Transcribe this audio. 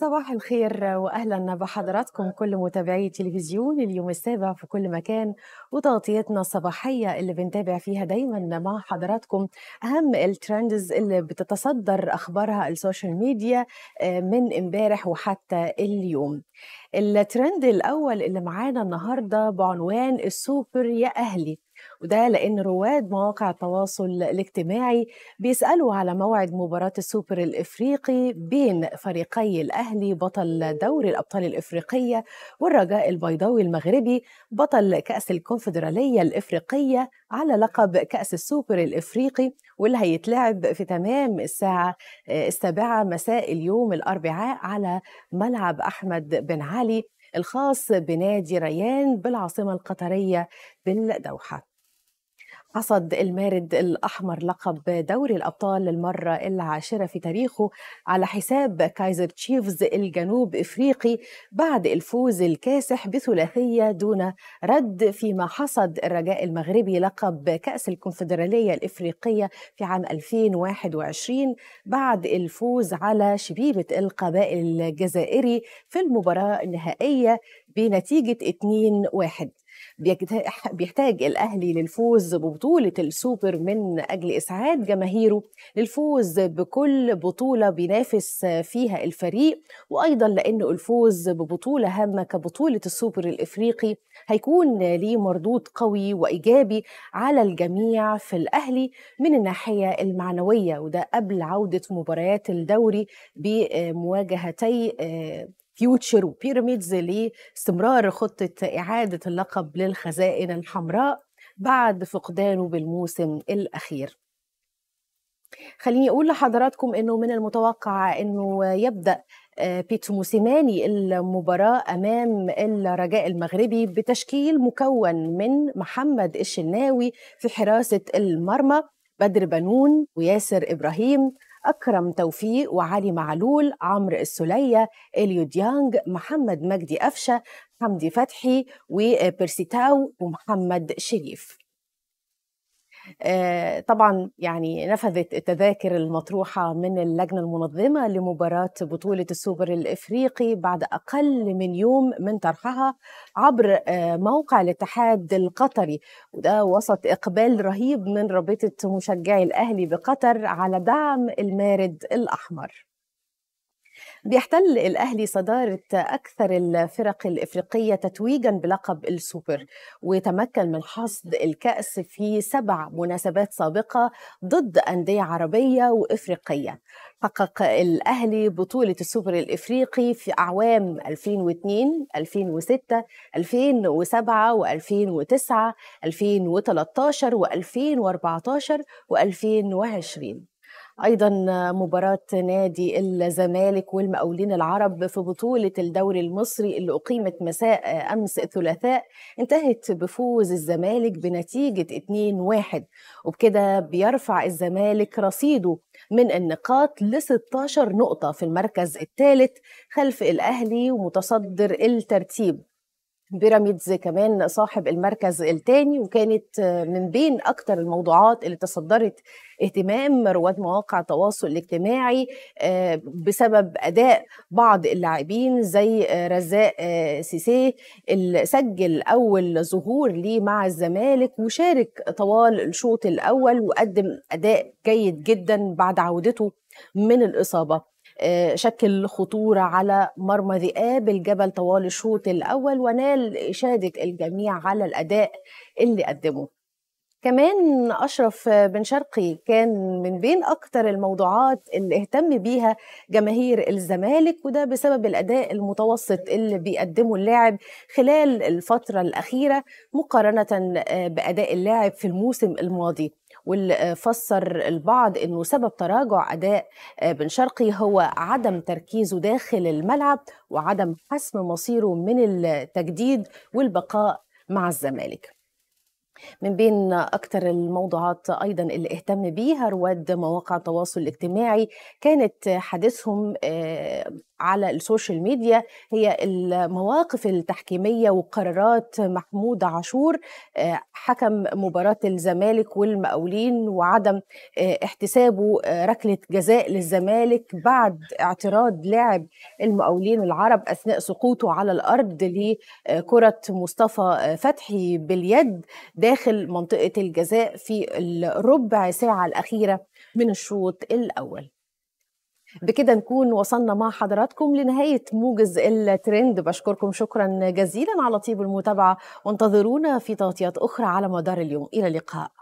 صباح الخير واهلا بحضراتكم كل متابعي تلفزيون اليوم السابع في كل مكان وتغطيتنا الصباحيه اللي بنتابع فيها دايما مع حضراتكم اهم الترندز اللي بتتصدر اخبارها السوشيال ميديا آه، من امبارح وحتى اليوم. الترند الاول اللي معانا النهارده بعنوان السوبر يا اهلي وده لأن رواد مواقع التواصل الاجتماعي بيسألوا على موعد مباراة السوبر الإفريقي بين فريقي الأهلي بطل دوري الأبطال الإفريقية والرجاء البيضاوي المغربي بطل كأس الكونفدرالية الإفريقية على لقب كأس السوبر الإفريقي واللي هيتلعب في تمام الساعة آه، السابعة مساء اليوم الأربعاء على ملعب أحمد بن علي الخاص بنادي ريان بالعاصمة القطرية بالدوحة حصد المارد الأحمر لقب دوري الأبطال للمرة العاشرة في تاريخه على حساب كايزر تشيفز الجنوب إفريقي بعد الفوز الكاسح بثلاثية دون رد فيما حصد الرجاء المغربي لقب كأس الكونفدرالية الإفريقية في عام 2021 بعد الفوز على شبيبة القبائل الجزائري في المباراة النهائية بنتيجة 2-1 بيحتاج الأهلي للفوز ببطولة السوبر من أجل إسعاد جماهيره للفوز بكل بطولة بينافس فيها الفريق وأيضا لأنه الفوز ببطولة هامة كبطولة السوبر الإفريقي هيكون ليه مردود قوي وإيجابي على الجميع في الأهلي من الناحية المعنوية وده قبل عودة مباريات الدوري بمواجهتي آه، فيوتشر وبيراميدز لاستمرار خطة إعادة اللقب للخزائن الحمراء بعد فقدانه بالموسم الأخير خليني أقول لحضراتكم أنه من المتوقع أنه يبدأ آه، بيتو موسيماني المباراة أمام الرجاء المغربي بتشكيل مكون من محمد الشناوي في حراسة المرمى بدر بنون وياسر إبراهيم أكرم توفيق وعلي معلول عمرو السلية إليو ديانج محمد مجدي أفشة حمدي فتحي وبرسيتاو ومحمد شريف آه، طبعا يعني نفذت التذاكر المطروحة من اللجنة المنظمة لمباراة بطولة السوبر الإفريقي بعد أقل من يوم من طرحها عبر آه، موقع الاتحاد القطري وده وسط إقبال رهيب من رابطة مشجعي الأهلي بقطر على دعم المارد الأحمر بيحتل الأهلي صدارة أكثر الفرق الإفريقية تتويجا بلقب السوبر وتمكن من حصد الكأس في سبع مناسبات سابقة ضد أندية عربية وإفريقية حقق الأهلي بطولة السوبر الإفريقي في أعوام 2002 2006 2007 و2009 2013 و2014 و2020 ايضا مباراه نادي الزمالك والمقاولين العرب في بطوله الدوري المصري اللي اقيمت مساء امس الثلاثاء انتهت بفوز الزمالك بنتيجه 2-1 وبكده بيرفع الزمالك رصيده من النقاط ل 16 نقطه في المركز الثالث خلف الاهلي ومتصدر الترتيب بيراميدز كمان صاحب المركز الثاني وكانت من بين اكثر الموضوعات اللي تصدرت اهتمام رواد مواقع التواصل الاجتماعي آه، بسبب اداء بعض اللاعبين زي آه، رزاق آه، سيسيه اللي سجل اول ظهور ليه مع الزمالك وشارك طوال الشوط الاول وقدم اداء جيد جدا بعد عودته من الاصابه آه، شكل خطورة على مرمى ذئاب الجبل طوال الشوط الأول ونال إشادة الجميع على الأداء اللي قدمه كمان أشرف بن شرقي كان من بين أكتر الموضوعات اللي اهتم بيها جماهير الزمالك وده بسبب الأداء المتوسط اللي بيقدمه اللاعب خلال الفترة الأخيرة مقارنة آه، بأداء اللاعب في الموسم الماضي والفسر آه، فسر البعض أنه سبب تراجع أداء آه، بن شرقي هو عدم تركيزه داخل الملعب وعدم حسم مصيره من التجديد والبقاء مع الزمالك من بين أكثر الموضوعات أيضا اللي اهتم بيها رواد مواقع التواصل الاجتماعي كانت حديثهم آه، على السوشيال ميديا هي المواقف التحكيمية وقرارات محمود عاشور آه، حكم مباراة الزمالك والمقاولين وعدم آه، احتسابه ركلة جزاء للزمالك بعد اعتراض لاعب المقاولين العرب أثناء سقوطه على الأرض لكرة مصطفى فتحي باليد ده داخل منطقة الجزاء في الربع ساعة الأخيرة من الشوط الأول بكده نكون وصلنا مع حضراتكم لنهاية موجز الترند بشكركم شكرا جزيلا على طيب المتابعة وانتظرونا في تغطيات أخرى على مدار اليوم إلى اللقاء